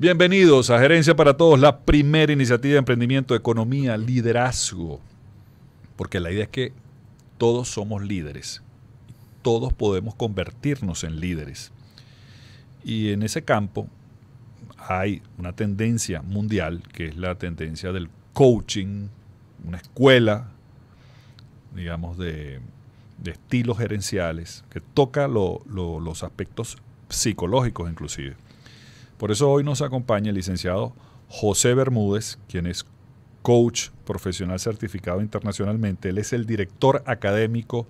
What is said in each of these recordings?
Bienvenidos a Gerencia para Todos, la primera iniciativa de emprendimiento, economía, liderazgo. Porque la idea es que todos somos líderes, todos podemos convertirnos en líderes. Y en ese campo hay una tendencia mundial, que es la tendencia del coaching, una escuela, digamos, de, estilos gerenciales, que toca los aspectos psicológicos inclusive. Por eso hoy nos acompaña el licenciado José Bermúdez, quien es coach profesional certificado internacionalmente. Él es el director académico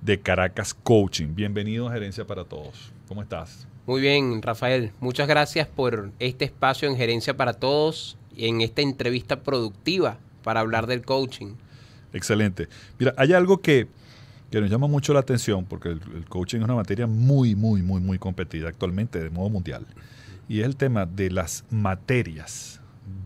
de Caracas Coaching. Bienvenido a Gerencia para Todos. ¿Cómo estás? Muy bien, Rafael. Muchas gracias por este espacio en Gerencia para Todos y en esta entrevista productiva para hablar del coaching. Excelente. Mira, hay algo que, nos llama mucho la atención porque el, el coaching es una materia muy, muy, muy, muy competida actualmente de modo mundial y es el tema de las materias,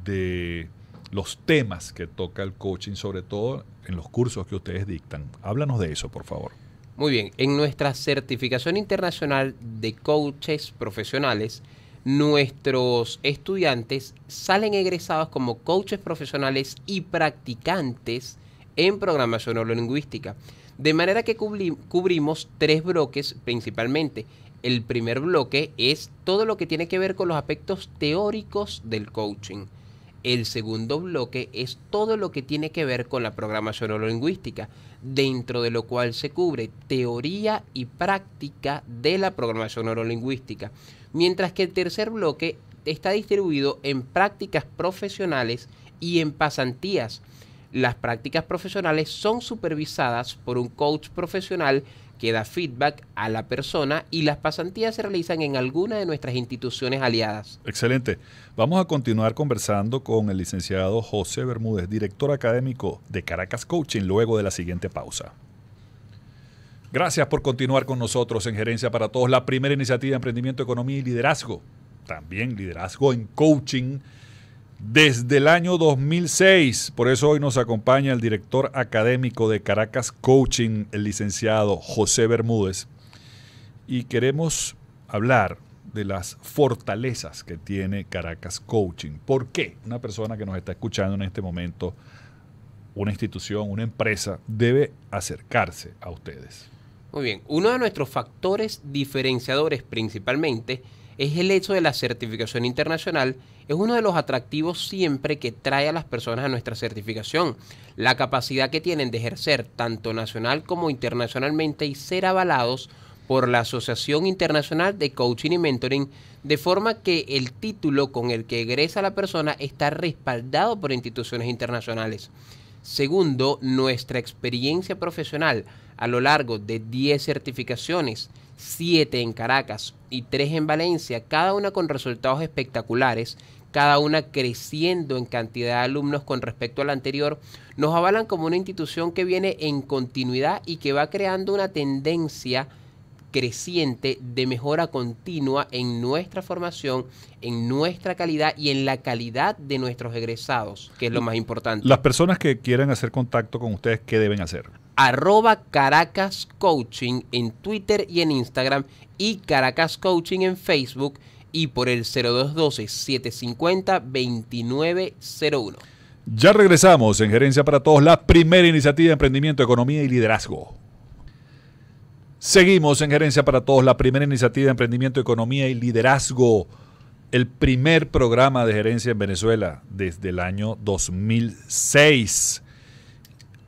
de los temas que toca el coaching, sobre todo en los cursos que ustedes dictan. Háblanos de eso, por favor. Muy bien, en nuestra certificación internacional de coaches profesionales, nuestros estudiantes salen egresados como coaches profesionales y practicantes en programación neurolingüística. De manera que cubrimos tres bloques principalmente el primer bloque es todo lo que tiene que ver con los aspectos teóricos del coaching. El segundo bloque es todo lo que tiene que ver con la programación neurolingüística, dentro de lo cual se cubre teoría y práctica de la programación neurolingüística. Mientras que el tercer bloque está distribuido en prácticas profesionales y en pasantías. Las prácticas profesionales son supervisadas por un coach profesional que da feedback a la persona y las pasantías se realizan en alguna de nuestras instituciones aliadas. Excelente. Vamos a continuar conversando con el licenciado José Bermúdez, director académico de Caracas Coaching, luego de la siguiente pausa. Gracias por continuar con nosotros en Gerencia para Todos, la primera iniciativa de emprendimiento, economía y liderazgo. También liderazgo en coaching desde el año 2006. Por eso hoy nos acompaña el director académico de Caracas Coaching, el licenciado José Bermúdez. Y queremos hablar de las fortalezas que tiene Caracas Coaching. ¿Por qué una persona que nos está escuchando en este momento, una institución, una empresa, debe acercarse a ustedes? Muy bien, uno de nuestros factores diferenciadores principalmente es el hecho de la certificación internacional, es uno de los atractivos siempre que trae a las personas a nuestra certificación, la capacidad que tienen de ejercer tanto nacional como internacionalmente y ser avalados por la Asociación Internacional de Coaching y Mentoring, de forma que el título con el que egresa la persona está respaldado por instituciones internacionales. Segundo, nuestra experiencia profesional a lo largo de 10 certificaciones siete en Caracas y tres en Valencia, cada una con resultados espectaculares, cada una creciendo en cantidad de alumnos con respecto a la anterior, nos avalan como una institución que viene en continuidad y que va creando una tendencia creciente de mejora continua en nuestra formación, en nuestra calidad y en la calidad de nuestros egresados, que es lo más importante. Las personas que quieran hacer contacto con ustedes, ¿qué deben hacer? arroba Caracas Coaching en Twitter y en Instagram y Caracas Coaching en Facebook y por el 0212-750-2901. Ya regresamos en Gerencia para Todos, la primera iniciativa de emprendimiento, economía y liderazgo. Seguimos en Gerencia para Todos, la primera iniciativa de emprendimiento, economía y liderazgo. El primer programa de gerencia en Venezuela desde el año 2006.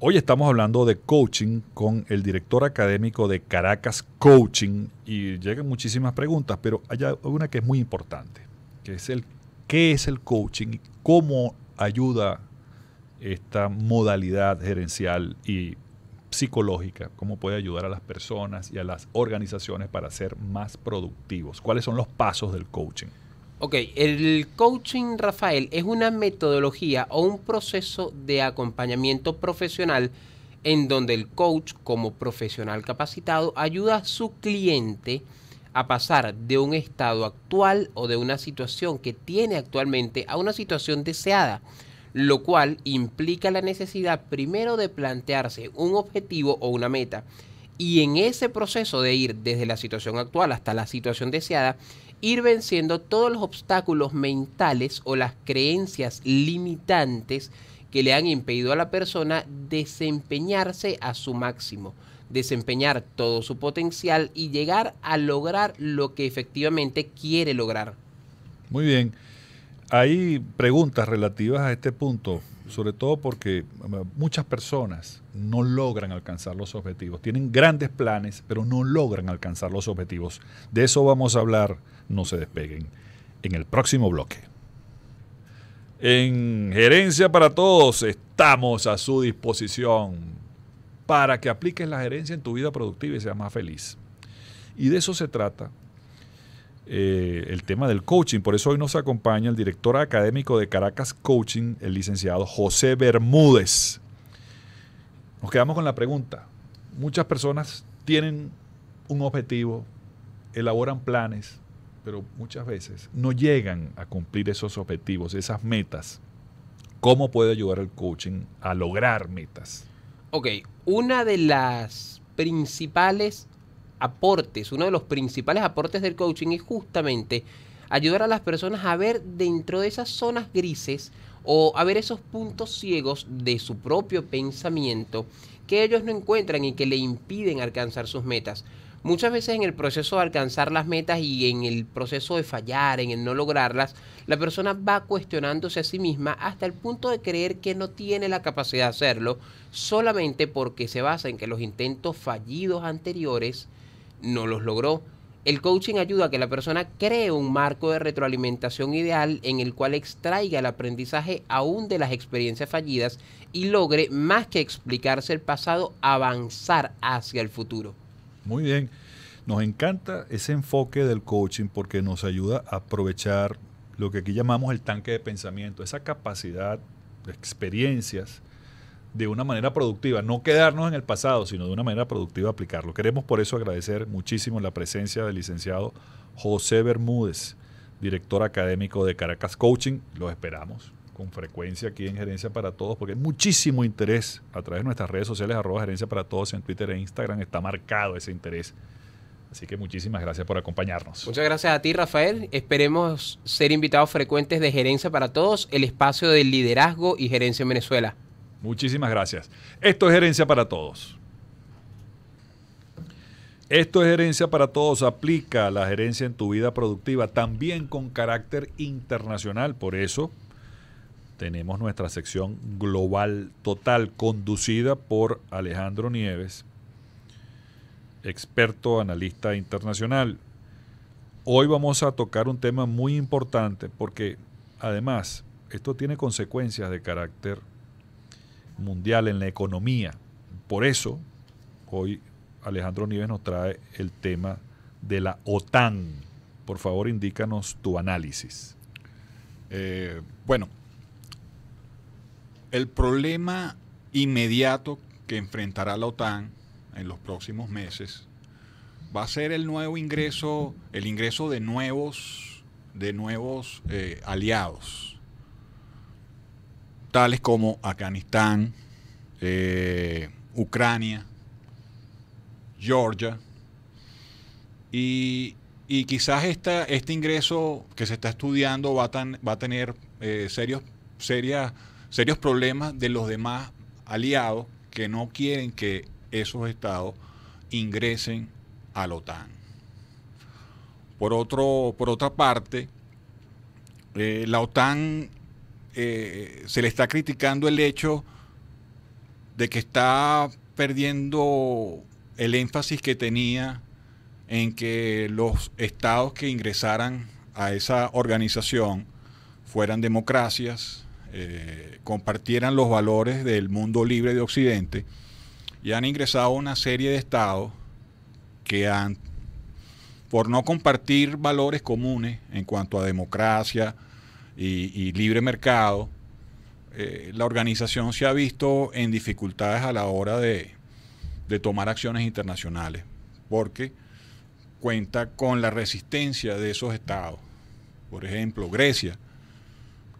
Hoy estamos hablando de coaching con el director académico de Caracas Coaching y llegan muchísimas preguntas, pero hay una que es muy importante, que es el qué es el coaching cómo ayuda esta modalidad gerencial y psicológica, cómo puede ayudar a las personas y a las organizaciones para ser más productivos. ¿Cuáles son los pasos del coaching? Ok, el coaching, Rafael, es una metodología o un proceso de acompañamiento profesional en donde el coach como profesional capacitado ayuda a su cliente a pasar de un estado actual o de una situación que tiene actualmente a una situación deseada, lo cual implica la necesidad primero de plantearse un objetivo o una meta. Y en ese proceso de ir desde la situación actual hasta la situación deseada, ir venciendo todos los obstáculos mentales o las creencias limitantes que le han impedido a la persona desempeñarse a su máximo, desempeñar todo su potencial y llegar a lograr lo que efectivamente quiere lograr. Muy bien. Hay preguntas relativas a este punto, sobre todo porque eh, muchas personas no logran alcanzar los objetivos. Tienen grandes planes, pero no logran alcanzar los objetivos. De eso vamos a hablar no se despeguen. En el próximo bloque. En Gerencia para Todos estamos a su disposición para que apliques la gerencia en tu vida productiva y seas más feliz. Y de eso se trata eh, el tema del coaching. Por eso hoy nos acompaña el director académico de Caracas Coaching, el licenciado José Bermúdez. Nos quedamos con la pregunta. Muchas personas tienen un objetivo, elaboran planes, pero muchas veces no llegan a cumplir esos objetivos, esas metas. ¿Cómo puede ayudar el coaching a lograr metas? Ok, una de las principales aportes, uno de los principales aportes del coaching es justamente ayudar a las personas a ver dentro de esas zonas grises o a ver esos puntos ciegos de su propio pensamiento que ellos no encuentran y que le impiden alcanzar sus metas. Muchas veces en el proceso de alcanzar las metas y en el proceso de fallar, en el no lograrlas, la persona va cuestionándose a sí misma hasta el punto de creer que no tiene la capacidad de hacerlo solamente porque se basa en que los intentos fallidos anteriores no los logró. El coaching ayuda a que la persona cree un marco de retroalimentación ideal en el cual extraiga el aprendizaje aún de las experiencias fallidas y logre, más que explicarse el pasado, avanzar hacia el futuro. Muy bien. Nos encanta ese enfoque del coaching porque nos ayuda a aprovechar lo que aquí llamamos el tanque de pensamiento, esa capacidad de experiencias de una manera productiva, no quedarnos en el pasado, sino de una manera productiva aplicarlo. Queremos por eso agradecer muchísimo la presencia del licenciado José Bermúdez, director académico de Caracas Coaching. Los esperamos con frecuencia aquí en Gerencia para Todos, porque hay muchísimo interés a través de nuestras redes sociales, arroba Gerencia para Todos en Twitter e Instagram, está marcado ese interés. Así que muchísimas gracias por acompañarnos. Muchas gracias a ti, Rafael. Esperemos ser invitados frecuentes de Gerencia para Todos, el espacio del liderazgo y gerencia en Venezuela. Muchísimas gracias. Esto es Gerencia para Todos. Esto es Gerencia para Todos. Aplica la gerencia en tu vida productiva, también con carácter internacional. Por eso, tenemos nuestra sección global total conducida por Alejandro Nieves, experto analista internacional. Hoy vamos a tocar un tema muy importante porque además esto tiene consecuencias de carácter mundial en la economía. Por eso hoy Alejandro Nieves nos trae el tema de la OTAN. Por favor, indícanos tu análisis. Eh, bueno, el problema inmediato que enfrentará la OTAN en los próximos meses va a ser el nuevo ingreso, el ingreso de nuevos, de nuevos eh, aliados, tales como Afganistán, eh, Ucrania, Georgia, y, quizás este ingreso que se está estudiando va, a tener eh, serios, serias serios problemas de los demás aliados que no quieren que esos estados ingresen a la OTAN. Por, otro, por otra parte, eh, la OTAN eh, se le está criticando el hecho de que está perdiendo el énfasis que tenía en que los estados que ingresaran a esa organización fueran democracias, eh, compartieran los valores del mundo libre de Occidente y han ingresado una serie de estados que han, por no compartir valores comunes en cuanto a democracia y, libre mercado, eh, la organización se ha visto en dificultades a la hora de, de tomar acciones internacionales, porque cuenta con la resistencia de esos estados. Por ejemplo, Grecia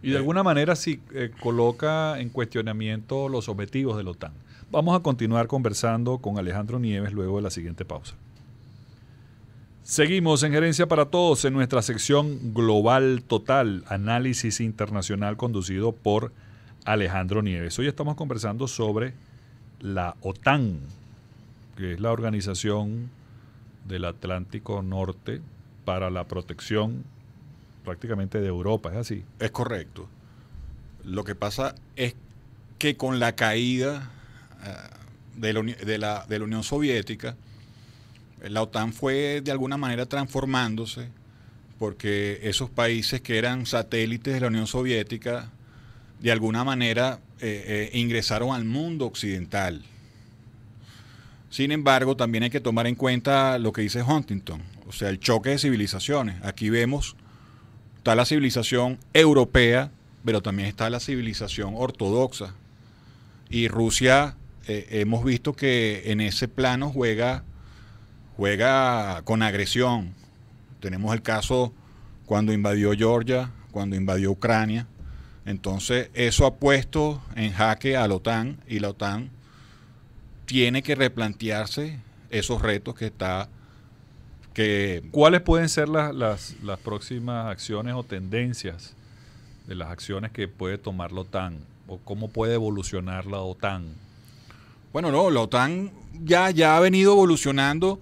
y de eh. alguna manera sí eh, coloca en cuestionamiento los objetivos de la OTAN. Vamos a continuar conversando con Alejandro Nieves luego de la siguiente pausa. Seguimos en Gerencia para Todos en nuestra sección Global Total, análisis internacional conducido por Alejandro Nieves. Hoy estamos conversando sobre la OTAN, que es la organización del Atlántico Norte para la protección prácticamente de Europa, ¿es así? Es correcto. Lo que pasa es que con la caída eh, de, la Unión Soviética, la OTAN fue de alguna manera transformándose porque esos países que eran satélites de la Unión Soviética, de alguna manera eh, eh, ingresaron al mundo occidental. Sin embargo, también hay que tomar en cuenta lo que dice Huntington, o sea, el choque de civilizaciones. Aquí vemos está la civilización europea, pero también está la civilización ortodoxa. Y Rusia eh, hemos visto que en ese plano juega, juega con agresión. Tenemos el caso cuando invadió Georgia, cuando invadió Ucrania. Entonces, eso ha puesto en jaque a la OTAN y la OTAN tiene que replantearse esos retos que está ¿Cuáles pueden ser las, las, próximas acciones o tendencias de las acciones que puede tomar la OTAN? ¿O cómo puede evolucionar la OTAN? Bueno, no, la OTAN ya, ya ha venido evolucionando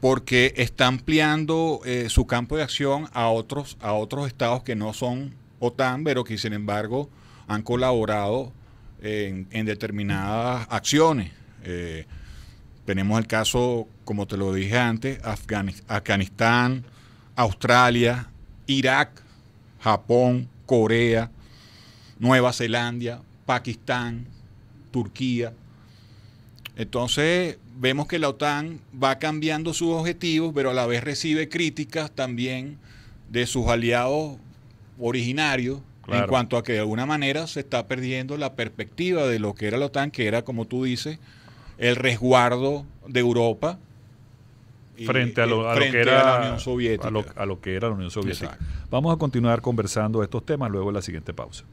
porque está ampliando eh, su campo de acción a otros, a otros estados que no son OTAN, pero que sin embargo han colaborado en, determinadas acciones. Eh, tenemos el caso, como te lo dije antes, Afganistán, Australia, Irak, Japón, Corea, Nueva Zelanda, Pakistán, Turquía. Entonces vemos que la OTAN va cambiando sus objetivos, pero a la vez recibe críticas también de sus aliados originarios en cuanto a que de alguna manera se está perdiendo la perspectiva de lo que era la OTAN, que era, como tú dices, el resguardo de Europa frente a lo, que era la Unión Soviética. A lo, que era la Unión Soviética. Vamos a continuar conversando estos temas luego en la siguiente pausa.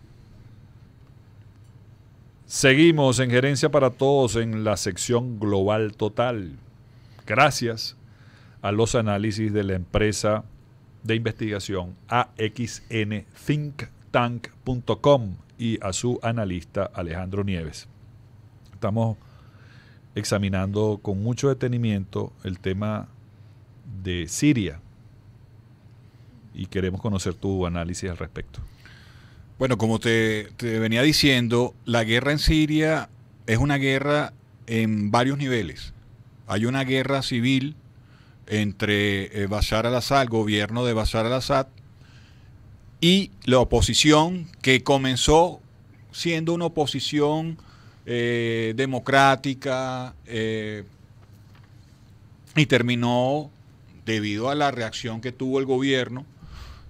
Seguimos en Gerencia para Todos en la sección Global Total. Gracias a los análisis de la empresa de investigación axnthinktank.com y a su analista Alejandro Nieves. Estamos examinando con mucho detenimiento el tema de Siria y queremos conocer tu análisis al respecto. Bueno, como te, venía diciendo, la guerra en Siria es una guerra en varios niveles. Hay una guerra civil entre eh, Bashar al-Assad, el gobierno de Bashar al-Assad, y la oposición que comenzó siendo una oposición eh, democrática, eh, y terminó, debido a la reacción que tuvo el gobierno,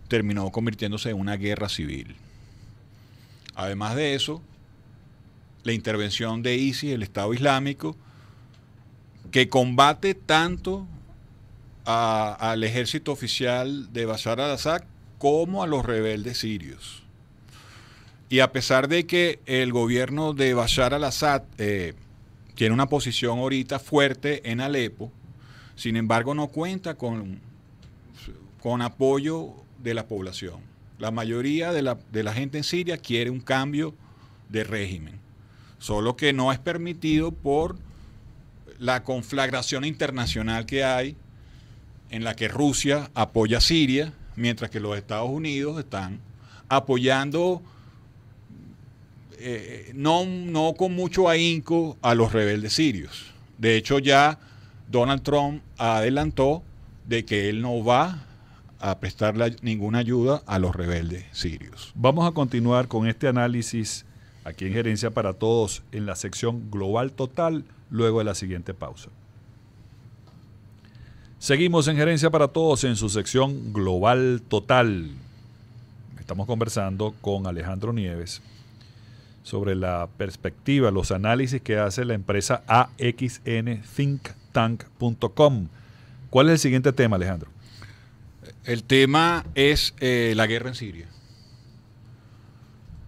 terminó convirtiéndose en una guerra civil. Además de eso, la intervención de ISIS, el Estado Islámico, que combate tanto al ejército oficial de Bashar al-Assad como a los rebeldes sirios. Y a pesar de que el gobierno de Bashar al-Assad eh, tiene una posición ahorita fuerte en Alepo, sin embargo no cuenta con, con apoyo de la población. La mayoría de la, de la gente en Siria quiere un cambio de régimen, solo que no es permitido por la conflagración internacional que hay en la que Rusia apoya a Siria, mientras que los Estados Unidos están apoyando eh, no, no con mucho ahínco a los rebeldes sirios. De hecho, ya Donald Trump adelantó de que él no va a prestarle ninguna ayuda a los rebeldes sirios. Vamos a continuar con este análisis aquí en Gerencia para Todos en la sección Global Total luego de la siguiente pausa. Seguimos en Gerencia para Todos en su sección Global Total. Estamos conversando con Alejandro Nieves, sobre la perspectiva, los análisis que hace la empresa axnthinktank.com. ¿Cuál es el siguiente tema, Alejandro? El tema es eh, la guerra en Siria.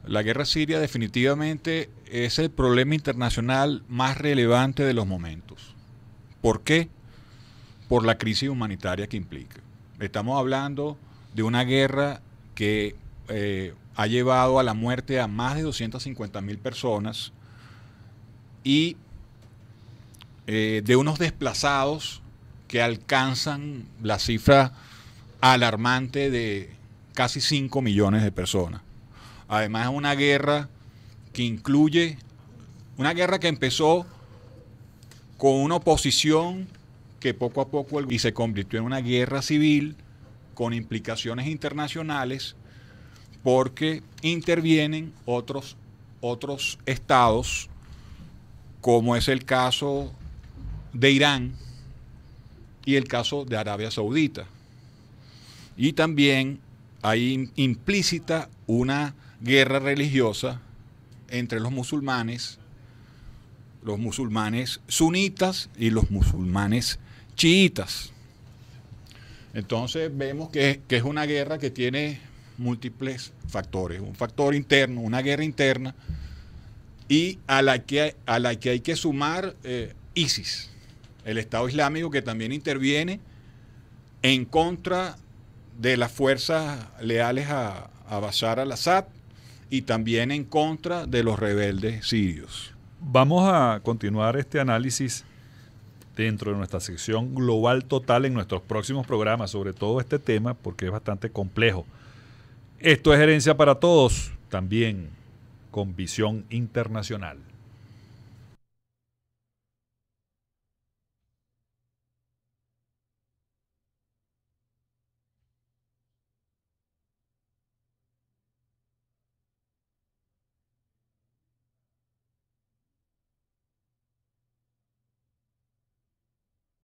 La guerra siria definitivamente es el problema internacional más relevante de los momentos. ¿Por qué? Por la crisis humanitaria que implica. Estamos hablando de una guerra que eh, ha llevado a la muerte a más de 250 mil personas y eh, de unos desplazados que alcanzan la cifra alarmante de casi 5 millones de personas. Además es una guerra que incluye, una guerra que empezó con una oposición que poco a poco y se convirtió en una guerra civil con implicaciones internacionales porque intervienen otros, otros estados, como es el caso de Irán y el caso de Arabia Saudita. Y también hay implícita una guerra religiosa entre los musulmanes, los musulmanes sunitas y los musulmanes chiitas. Entonces vemos que, que es una guerra que tiene múltiples factores, un factor interno, una guerra interna, y a la que, a la que hay que sumar eh, ISIS, el Estado Islámico que también interviene en contra de las fuerzas leales a, a Bashar al-Assad y también en contra de los rebeldes sirios. Vamos a continuar este análisis dentro de nuestra sección global total en nuestros próximos programas sobre todo este tema porque es bastante complejo. Esto es Herencia para Todos, también con visión internacional.